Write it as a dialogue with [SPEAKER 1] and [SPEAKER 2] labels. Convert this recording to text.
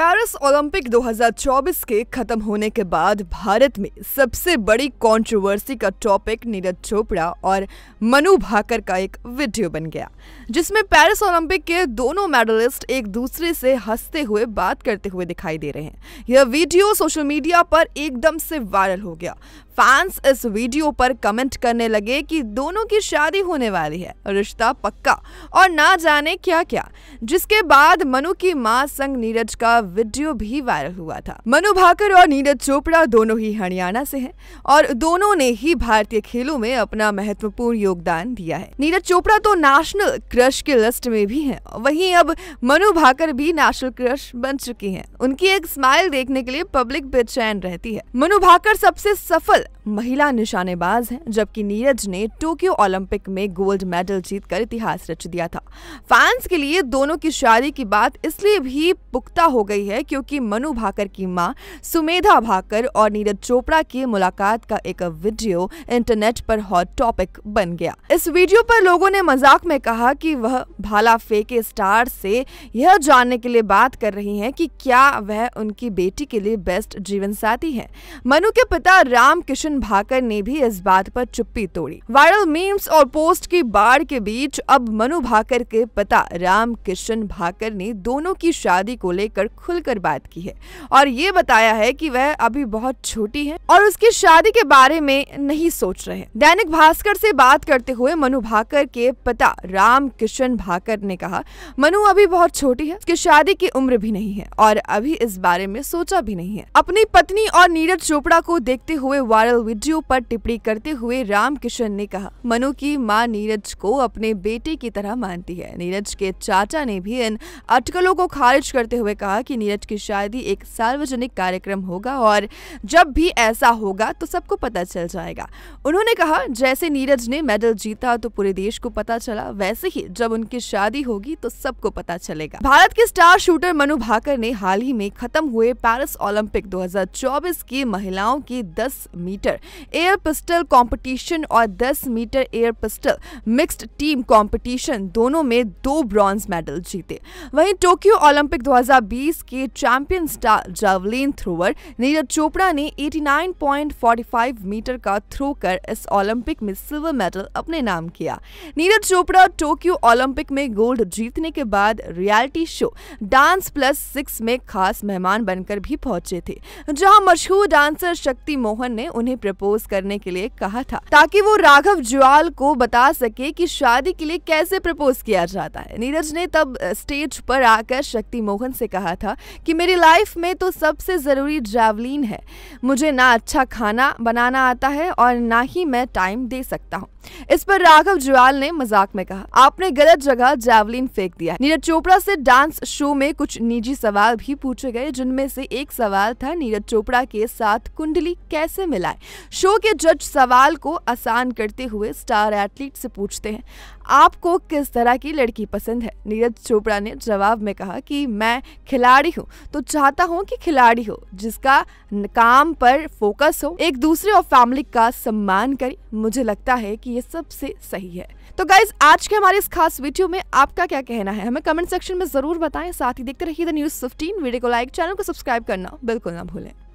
[SPEAKER 1] Paris Olympic 2024 के खत्म होने के बाद भारत में सबसे बड़ी कंट्रोवर्सी का टॉपिक नीरज चोपड़ा और मनु भाकर का एक वीडियो बन गया जिसमें पेरिस ओलंपिक के दोनों मेडलिस्ट एक दूसरे से हंसते हुए बात करते हुए दिखाई दे रहे हैं यह वीडियो सोशल मीडिया पर एकदम से वायरल हो गया फैंस इस वीडियो पर कमेंट करने लगे कि दोनों की शादी होने वाली है रिश्ता पक्का और ना जाने क्या क्या जिसके बाद मनु की माँ संग नीरज का वीडियो भी वायरल हुआ था मनु भाकर और नीरज चोपड़ा दोनों ही हरियाणा से हैं और दोनों ने ही भारतीय खेलों में अपना महत्वपूर्ण योगदान दिया है नीरज चोपड़ा तो नेशनल क्रश की लिस्ट में भी है वही अब मनु भाकर भी नेशनल क्रश बन चुकी है उनकी एक स्माइल देखने के लिए पब्लिक बेचैन रहती है मनु भाकर सबसे सफल महिला निशानेबाज हैं जबकि नीरज ने टोक्यो ओलंपिक में गोल्ड मेडल जीतकर इतिहास रच दिया था फैंस के लिए दोनों की शादी की बात इसलिए भी पुख्ता हो गई है क्योंकि मनु भाकर की मां सुमेधा भाकर और नीरज चोपड़ा की मुलाकात का एक वीडियो इंटरनेट पर हॉट टॉपिक बन गया इस वीडियो पर लोगों ने मजाक में कहा कि वह भाला फेके स्टार से यह जानने के लिए बात कर रही हैं कि क्या वह उनकी बेटी के लिए बेस्ट जीवन साथी है मनु के पिता राम किशन भाकर ने भी इस बात पर चुप्पी तोड़ी वायरल मीम्स और पोस्ट की बाढ़ के बीच अब मनु भाकर के पिता राम किशन भाकर ने दोनों की शादी को लेकर खुलकर बात की है और ये बताया है कि वह अभी बहुत छोटी है और उसकी शादी के बारे में नहीं सोच रहे दैनिक भास्कर से बात करते हुए मनु भाकर के पिता राम किशन भाकर ने कहा मनु अभी बहुत छोटी है उसकी शादी की उम्र भी नहीं है और अभी इस बारे में सोचा भी नहीं है अपनी पत्नी और नीरज चोपड़ा को देखते हुए वायरल वायरल वीडियो पर टिप्पणी करते हुए रामकिशन ने कहा मनु की मां नीरज को अपने बेटे की तरह मानती है नीरज के चाचा ने भी इन अटकलों को खारिज करते हुए कहा कि नीरज की शादी एक सार्वजनिक कार्यक्रम होगा और जब भी ऐसा होगा तो सबको पता चल जाएगा उन्होंने कहा जैसे नीरज ने मेडल जीता तो पूरे देश को पता चला वैसे ही जब उनकी शादी होगी तो सबको पता चलेगा भारत के स्टार शूटर मनु भाकर ने हाल ही में खत्म हुए पेरिस ओलंपिक 2024 की महिलाओं की 10 मीटर एयर पिस्टल कंपटीशन और 10 metre air pistol mixed team competition दोनों में दो ब्रॉन्ज मेडल जीते वहीं टोक्यो ओलंपिक 2020 के champion star javelin thrower Neeraj Chopra ने 89.45 मीटर का थ्रो कर इस ओलंपिक में सिल्वर मेडल अपने नाम किया नीरज चोपड़ा टोक्यो ओलंपिक में गोल्ड जीतने के बाद reality show dance plus six में खास मेहमान बनकर भी पहुंचे थे जहां मशहूर डांसर शक्ति मोहन ने उन्हें प्रपोज करने के लिए कहा था ताकि वो राघव जुआल को बता सके कि शादी के लिए कैसे प्रपोज किया जाता है नीरज ने तब स्टेज पर आकर शक्ति मोहन से कहा था कि मेरी लाइफ में तो सबसे ज़रूरी ड्रैवलिन है मुझे ना अच्छा खाना बनाना आता है और ना ही मैं टाइम दे सकता हूँ इस पर राघव जुआल ने मजाक में कहा आपने गलत जगह जैवलिन फेंक दिया नीरज चोपड़ा से डांस शो में कुछ निजी सवाल भी पूछे गए जिनमें से एक सवाल था नीरज चोपड़ा के साथ कुंडली कैसे मिला लाए शो के जज सवाल को आसान करते हुए स्टार एथलीट से पूछते हैं आपको किस तरह की लड़की पसंद है नीरज चोपड़ा ने जवाब में कहा कि मैं खिलाड़ी हूँ तो चाहता हूँ कि खिलाड़ी हो जिसका काम पर फोकस हो एक दूसरे और फैमिली का सम्मान करे मुझे लगता है कि ये सबसे सही है तो गाइज आज के हमारे इस खास वीडियो में आपका क्या कहना है हमें कमेंट सेक्शन में जरूर बताएं साथ ही देखते रहिए द न्यूज फिफ्टीन वीडियो को लाइक चैनल को सब्सक्राइब करना बिल्कुल ना भूलें